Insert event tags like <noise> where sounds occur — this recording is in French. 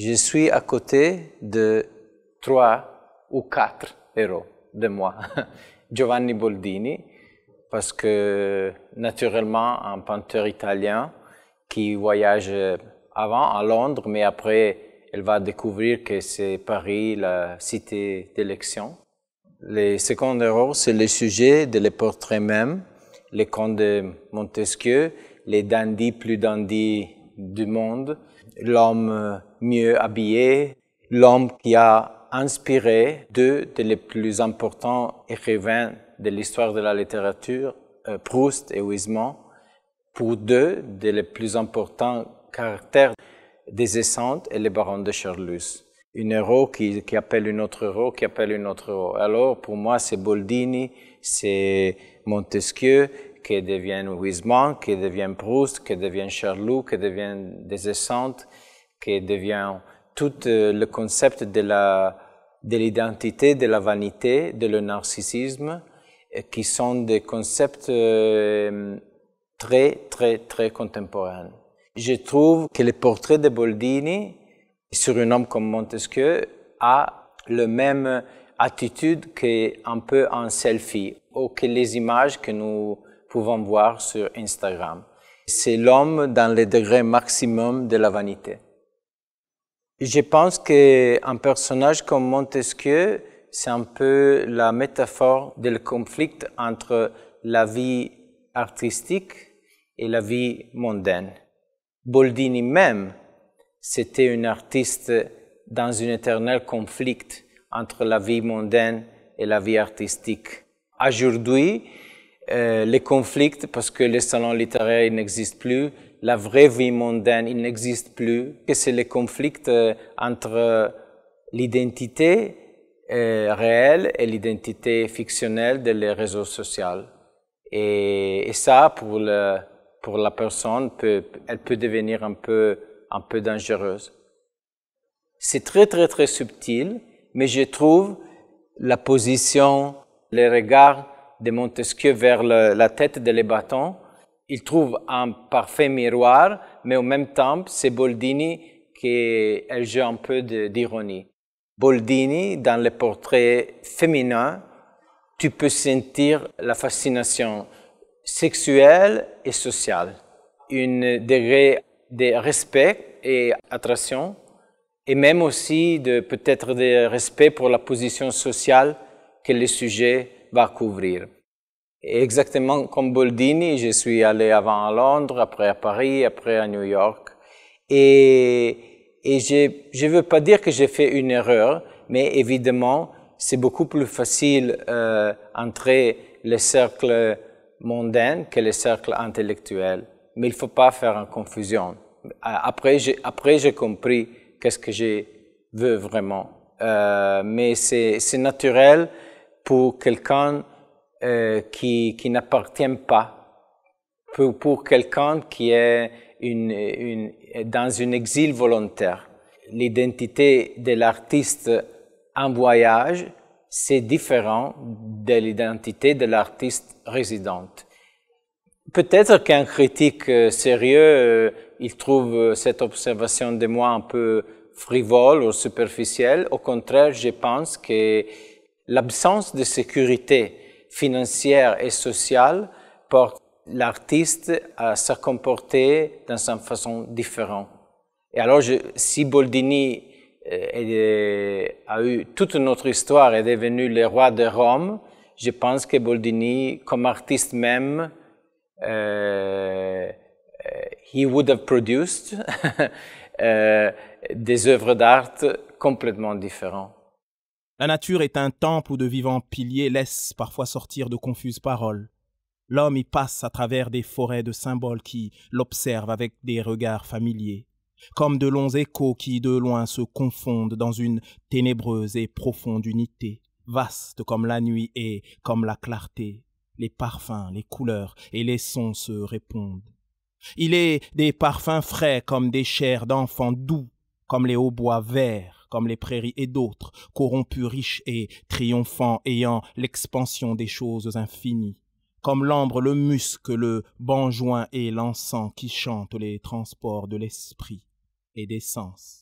je suis à côté de trois ou quatre héros de moi. <laughs> Giovanni Boldini, parce que naturellement, un peintre italien qui voyage avant à Londres, mais après, elle va découvrir que c'est Paris, la cité d'élection. Les second héros, c'est le sujet de les portraits même, les contes de Montesquieu, les dandys plus dandys du monde, l'homme mieux habillé, l'homme qui a inspiré deux des plus importants écrivains de l'histoire de la littérature, euh, Proust et Wiseman, pour deux des plus importants caractères des et le baron de Charlus. Une héros qui, appelle une autre héros, qui appelle une autre héros. Alors, pour moi, c'est Boldini, c'est Montesquieu, qui devient Wiseman, qui devient Proust, qui devient Charlot, qui devient des qui devient tout euh, le concept de la de l'identité, de la vanité, de le narcissisme, qui sont des concepts euh, très, très, très contemporains. Je trouve que le portrait de Boldini sur un homme comme Montesquieu a le même attitude qu'un peu un selfie ou que les images que nous pouvons voir sur Instagram. C'est l'homme dans le degré maximum de la vanité. Je pense qu'un personnage comme Montesquieu, c'est un peu la métaphore du conflit entre la vie artistique et la vie mondaine. Boldini même, c'était un artiste dans un éternel conflit entre la vie mondaine et la vie artistique. Aujourd'hui, euh, les conflits, parce que les salons littéraires n'existent plus, la vraie vie mondaine, il n'existe plus, que c'est le conflit euh, entre euh, l'identité euh, réelle et l'identité fictionnelle des réseaux sociaux. Et, ça, pour, pour la personne, elle peut devenir un peu, un peu dangereuse. C'est très, très, très subtil, mais je trouve la position, le regard de Montesquieu vers la tête de les bâtons, il trouve un parfait miroir, mais en même temps, c'est Boldini qui joue un peu d'ironie. Boldini, dans le portrait féminin, tu peux sentir la fascination sexuelle et sociale, un degré de respect et attraction, et même aussi de peut-être de respect pour la position sociale que le sujet va couvrir exactement comme Boldini, je suis allé avant à Londres, après à Paris, après à New York. Et, et je ne veux pas dire que j'ai fait une erreur, mais évidemment, c'est beaucoup plus facile euh, entrer les cercle mondains que les cercle intellectuel. Mais il ne faut pas faire confusion. Après, j'ai, après, j'ai compris qu'est-ce que je veux vraiment. Euh, mais c'est, c'est naturel pour quelqu'un euh, qui, qui pas. Pour, pour quelqu'un qui est une, une, dans un exil volontaire, l'identité de l'artiste en voyage, c'est différent de l'identité de l'artiste résidente. Peut-être qu'un critique euh, sérieux, euh, il trouve cette observation de moi un peu frivole ou superficielle. Au contraire, je pense que l'absence de sécurité financière et sociale porte l'artiste à se comporter dans une façon différente. Et alors, je, si Boldini euh, euh, a eu toute notre histoire, et est devenu le roi de Rome, je pense que Boldini, comme artiste même, euh, euh he would have produced <laughs> des œuvres d'art complètement différentes. La nature est un temple où de vivants piliers laissent parfois sortir de confuses paroles. L'homme y passe à travers des forêts de symboles qui l'observent avec des regards familiers, comme de longs échos qui de loin se confondent dans une ténébreuse et profonde unité, vaste comme la nuit et comme la clarté. Les parfums, les couleurs et les sons se répondent. Il est des parfums frais comme des chairs d'enfants doux, comme les hauts bois verts, comme les prairies et d'autres, corrompus, riches et triomphants, ayant l'expansion des choses infinies, comme l'ambre, le musc, le banjoin et l'encens qui chantent les transports de l'esprit et des sens